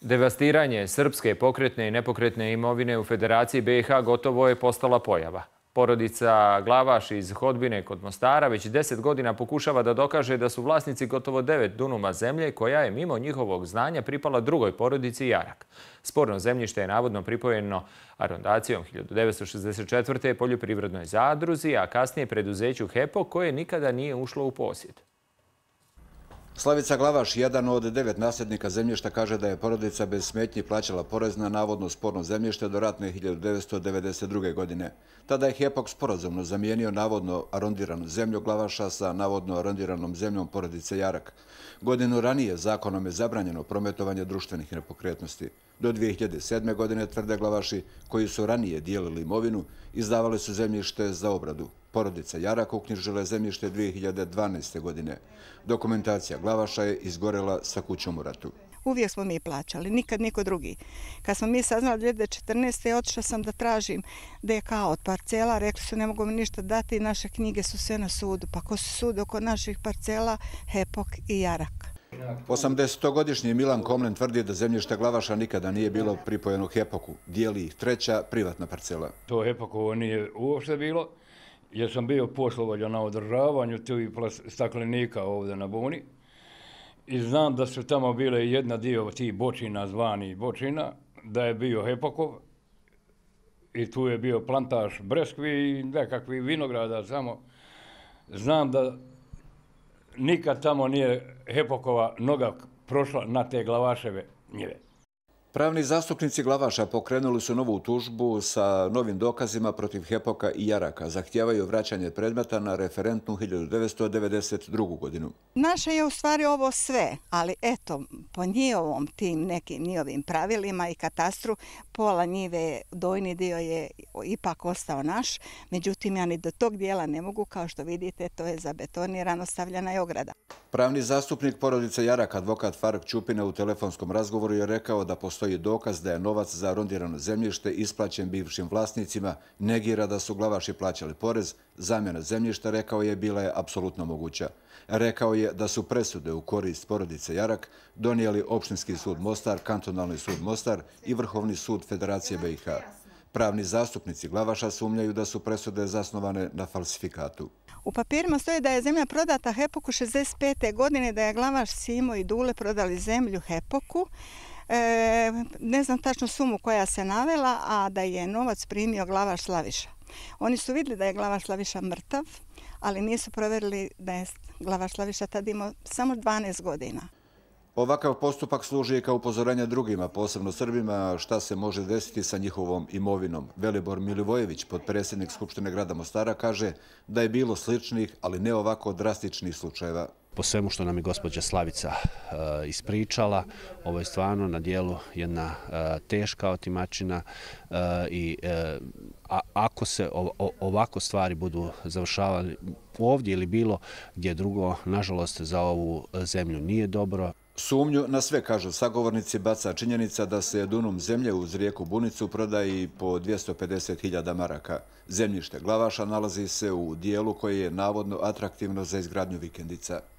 Devastiranje srpske pokretne i nepokretne imovine u Federaciji BiH gotovo je postala pojava. Porodica Glavaš iz Hodbine kod Mostara već deset godina pokušava da dokaže da su vlasnici gotovo devet dunuma zemlje koja je mimo njihovog znanja pripala drugoj porodici Jarak. Sporno zemljište je navodno pripojeno arondacijom 1964. poljoprivrednoj zadruzi, a kasnije preduzeću HEPO koje nikada nije ušlo u posjed. Slavica Glavaš, jedan od devet nasljednika zemlješta, kaže da je porodica bez smetnji plaćala porez na navodno sporno zemlješte do ratne 1992. godine. Tada je Hepok sporozumno zamijenio navodno arondiranu zemlju Glavaša sa navodno arondiranom zemljom porodice Jarak. Godinu ranije zakonom je zabranjeno prometovanje društvenih nepokretnosti. Do 2007. godine tvrde glavaši koji su ranije dijelili imovinu izdavali su zemljište za obradu. Porodica Jarak uknjižila zemljište 2012. godine. Dokumentacija glavaša je izgorela sa kućom u ratu. Uvijek smo mi plaćali, nikad niko drugi. Kad smo mi saznali 2014. otišla sam da tražim DK od parcela, rekli su ne mogu mi ništa dati, naše knjige su sve na sudu. Pa ko su sudu oko naših parcela, Hepok i Jarak. 80-godišnji Milan Komlen tvrdi da zemljište Glavaša nikada nije bilo pripojeno Hepoku. Dijeli ih treća privatna parcela. To Hepoku nije uopšte bilo. Ja sam bio poslovalja na održavanju tu i staklenika ovde na Buni. I znam da su tamo bile jedna dio tih bočina, zvani bočina, da je bio Hepakov i tu je bio plantaž breskvi i nekakvi vinograda samo. Znam da nikad tamo nije Hepokova noga prošla na te glavaševe njive. Pravni zastupnici Glavaša pokrenuli su novu tužbu sa novim dokazima protiv Hepoka i Jaraka. Zahtjevaju vraćanje predmeta na referentnu 1992. godinu. Naša je u stvari ovo sve, ali eto, po njihovom tim nekim njihovim pravilima i katastru, pola njive dojni dio je ipak ostao naš. Međutim, ja ni do tog dijela ne mogu, kao što vidite, to je za zabetonirano stavljena je ograda. Pravni zastupnik porodice Jaraka, advokat Farag Ćupina, u telefonskom razgovoru je rekao da postoji postoji dokaz da je novac za rondirano zemljište isplaćen bivšim vlasnicima, negira da su glavaši plaćali porez, zamjena zemljišta, rekao je, bila je apsolutno moguća. Rekao je da su presude u korist porodice Jarak donijeli Opštinski sud Mostar, Kantonalni sud Mostar i Vrhovni sud Federacije BiH. Pravni zastupnici glavaša sumljaju da su presude zasnovane na falsifikatu. U papirima stoje da je zemlja prodata Hepoku 65. godine, da je glavaš Simo i Dule prodali zemlju Hepoku. E, ne znam tačno sumu koja se navela, a da je novac primio glavaš Slaviša. Oni su vidjeli da je glavaš Slaviša mrtav, ali nisu proverili da je glavaš Slaviša tad imao samo 12 godina. Ovakav postupak služi i kao upozorenje drugima, posebno Srbima, šta se može desiti sa njihovom imovinom. Velibor Milivojević, podpredsjednik Skupštine grada Mostara, kaže da je bilo sličnih, ali ne ovako drastičnih slučajeva po svemu što nam je gospođa Slavica e, ispričala, ovo je stvarno na dijelu jedna e, teška otimačina e, i ako se ovako stvari budu završavali ovdje ili bilo gdje drugo, nažalost, za ovu zemlju nije dobro. Sumnju na sve, kažu sagovornici, baca činjenica da se dunum zemlje uz rijeku Bunicu prodaji po 250.000 maraka. Zemljište Glavaša nalazi se u dijelu koje je navodno atraktivno za izgradnju vikendica.